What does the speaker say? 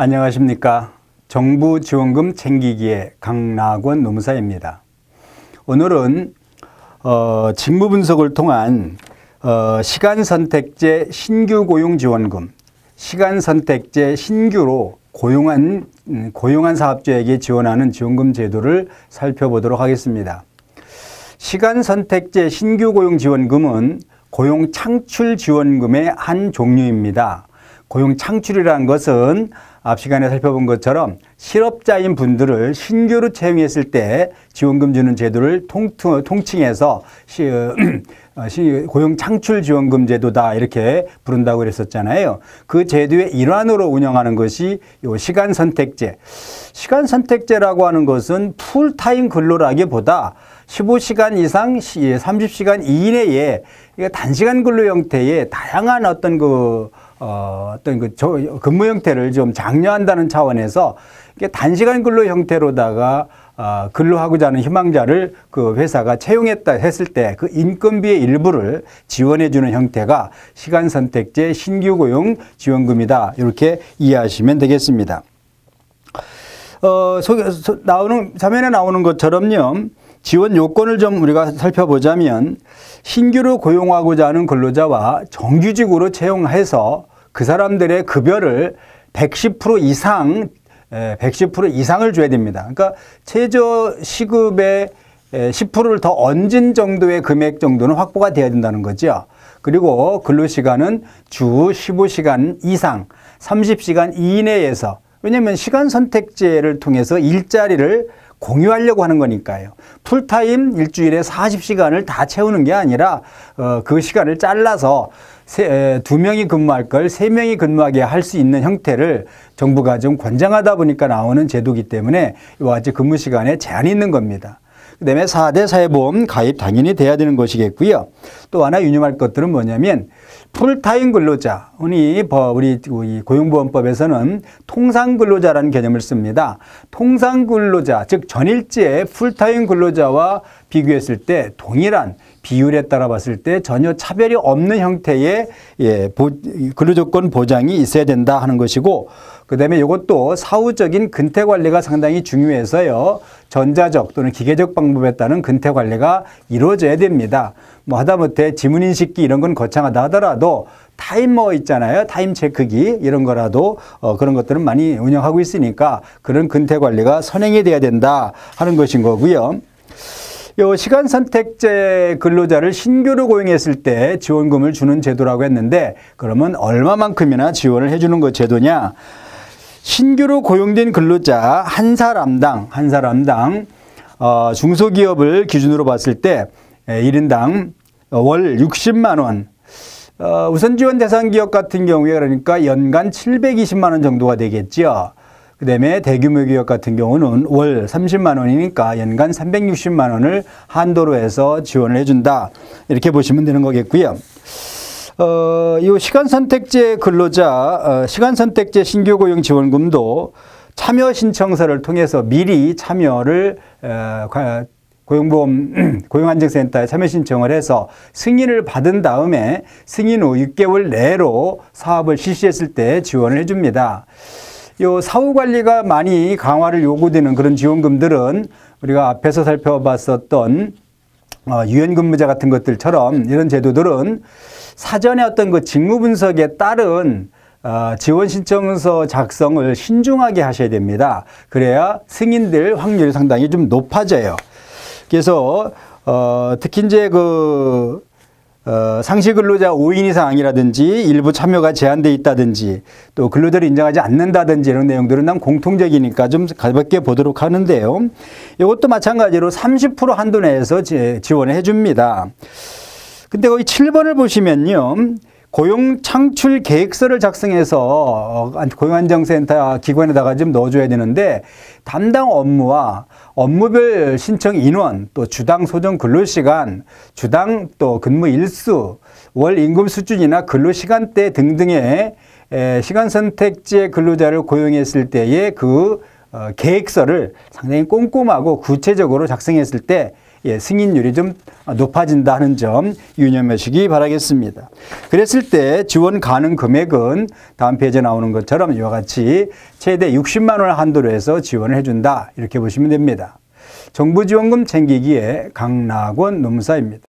안녕하십니까. 정부 지원금 챙기기의 강낙원 노무사입니다. 오늘은 어, 직무 분석을 통한 어, 시간 선택제 신규 고용 지원금, 시간 선택제 신규로 고용한 음, 고용한 사업주에게 지원하는 지원금 제도를 살펴보도록 하겠습니다. 시간 선택제 신규 고용 지원금은 고용 창출 지원금의 한 종류입니다. 고용 창출이라는 것은 앞 시간에 살펴본 것처럼 실업자인 분들을 신규로 채용했을 때 지원금 주는 제도를 통통, 통칭해서 시, 어, 어, 시, 고용 창출 지원금 제도다 이렇게 부른다고 그랬었잖아요. 그 제도의 일환으로 운영하는 것이 요 시간 선택제. 시간 선택제라고 하는 것은 풀타임 근로라기보다 15시간 이상 30시간 이내에 단시간 근로 형태의 다양한 어떤 그 어, 어떤 그 저, 근무 형태를 좀 장려한다는 차원에서 이게 단시간 근로 형태로다가 어, 근로하고자 하는 희망자를 그 회사가 채용했다 했을 때 그 인건비의 일부를 지원해 주는 형태가 시간 선택제 신규 고용 지원금이다. 이렇게 이해하시면 되겠습니다. 어, 소, 소, 나오는 화면에 나오는 것처럼요. 지원 요건을 좀 우리가 살펴보자면 신규로 고용하고자 하는 근로자와 정규직으로 채용해서 그 사람들의 급여를 110% 이상 110% 이상을 줘야 됩니다. 그러니까 최저 시급의 10%를 더 얹은 정도의 금액 정도는 확보가 돼야 된다는 거죠. 그리고 근로시간은 주 15시간 이상, 30시간 이내에서 왜냐하면 시간 선택제를 통해서 일자리를 공유하려고 하는 거니까요. 풀타임 일주일에 40시간을 다 채우는 게 아니라 어, 그 시간을 잘라서 세, 두 명이 근무할 걸 세 명이 근무하게 할 수 있는 형태를 정부가 좀 권장하다 보니까 나오는 제도기 때문에 이와 같이 근무 시간에 제한이 있는 겁니다. 그다음에 4대 사회보험 가입 당연히 돼야 되는 것이겠고요. 또 하나 유념할 것들은 뭐냐면 풀타임 근로자, 우리 우리 고용보험법에서는 통상 근로자라는 개념을 씁니다. 통상 근로자, 즉 전일제 풀타임 근로자와 비교했을 때 동일한 비율에 따라 봤을 때 전혀 차별이 없는 형태의 예, 보, 근로조건 보장이 있어야 된다 하는 것이고 그 다음에 이것도 사후적인 근태 관리가 상당히 중요해서요. 전자적 또는 기계적 방법에 따른 근태 관리가 이루어져야 됩니다. 뭐 하다못해 지문인식기 이런 건 거창하다 하더라도 타이머 뭐 있잖아요. 타임 체크기 이런 거라도 어, 그런 것들은 많이 운영하고 있으니까 그런 근태 관리가 선행이 돼야 된다 하는 것인 거고요. 요 시간 선택제 근로자를 신규로 고용했을 때 지원금을 주는 제도라고 했는데 그러면 얼마만큼이나 지원을 해주는 것 제도냐? 신규로 고용된 근로자 한 사람당 한 사람당 어, 중소기업을 기준으로 봤을 때 예, 일인당 어, 월 60만 원. 어, 우선 지원 대상 기업 같은 경우에 그러니까 연간 720만 원 정도가 되겠죠. 그다음에 대규모 기업 같은 경우는 월 30만 원이니까 연간 360만 원을 한도로 해서 지원을 해준다. 이렇게 보시면 되는 거겠고요. 어, 이 시간 선택제 근로자 어, 시간 선택제 신규 고용 지원금도 참여 신청서를 통해서 미리 참여를 어, 고용보험 고용안정센터에 참여 신청을 해서 승인을 받은 다음에 승인 후 6개월 내로 사업을 실시했을 때 지원을 해줍니다. 요 사후 관리가 많이 강화를 요구되는 그런 지원금들은 우리가 앞에서 살펴봤었던 어, 유엔근무자 같은 것들처럼 이런 제도들은 사전에 어떤 그 직무 분석에 따른 어, 지원 신청서 작성을 신중하게 하셔야 됩니다. 그래야 승인될 확률이 상당히 좀 높아져요. 그래서 어, 특히 이제 그 어, 상시 근로자 5인 이상이라든지 일부 참여가 제한돼 있다든지 또 근로자를 인정하지 않는다든지 이런 내용들은 난 공통적이니까 좀 가볍게 보도록 하는데요. 이것도 마찬가지로 30% 한도 내에서 지원 해줍니다. 근데 거기 7번을 보시면요. 고용 창출 계획서를 작성해서 어, 고용안정센터 기관에다가 좀 넣어줘야 되는데 담당 업무와 업무별 신청 인원 또 주당 소정 근로시간 주당 또 근무 일수 월 임금 수준이나 근로시간대 등등의 시간 선택제 근로자를 고용했을 때의 그 어, 계획서를 상당히 꼼꼼하고 구체적으로 작성했을 때 예, 승인율이 좀 높아진다는 점 유념하시기 바라겠습니다. 그랬을 때 지원 가능 금액은 다음 페이지에 나오는 것처럼 이와 같이 최대 60만 원을 한도로 해서 지원을 해준다 이렇게 보시면 됩니다. 정부 지원금 챙기기에 강낙원 노무사입니다.